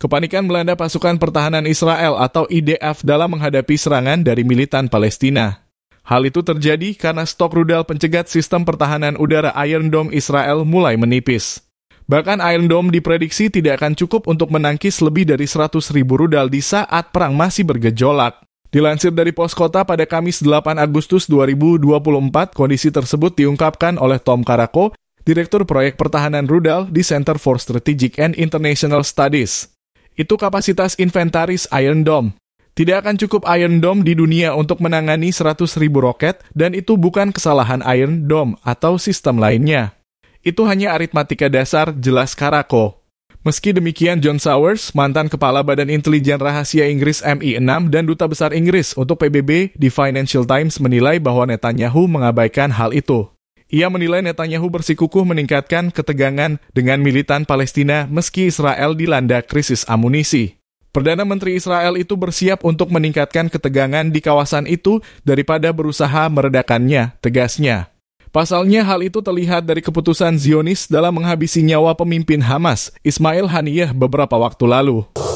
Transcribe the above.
Kepanikan melanda pasukan pertahanan Israel atau IDF dalam menghadapi serangan dari militan Palestina. Hal itu terjadi karena stok rudal pencegat sistem pertahanan udara Iron Dome Israel mulai menipis. Bahkan Iron Dome diprediksi tidak akan cukup untuk menangkis lebih dari 100 ribu rudal di saat perang masih bergejolak. Dilansir dari pos kota pada Kamis 8 Agustus 2024, kondisi tersebut diungkapkan oleh Tom Karako, Direktur Proyek Pertahanan Rudal di Center for Strategic and International Studies itu kapasitas inventaris Iron Dome. Tidak akan cukup Iron Dome di dunia untuk menangani ribu roket dan itu bukan kesalahan Iron Dome atau sistem lainnya. Itu hanya aritmatika dasar jelas Karako. Meski demikian, John Sowers, mantan Kepala Badan Intelijen Rahasia Inggris MI6 dan Duta Besar Inggris untuk PBB di Financial Times menilai bahwa Netanyahu mengabaikan hal itu. Ia menilai Netanyahu bersikukuh meningkatkan ketegangan dengan militan Palestina meski Israel dilanda krisis amunisi. Perdana Menteri Israel itu bersiap untuk meningkatkan ketegangan di kawasan itu daripada berusaha meredakannya, tegasnya. Pasalnya hal itu terlihat dari keputusan Zionis dalam menghabisi nyawa pemimpin Hamas, Ismail Haniyeh beberapa waktu lalu.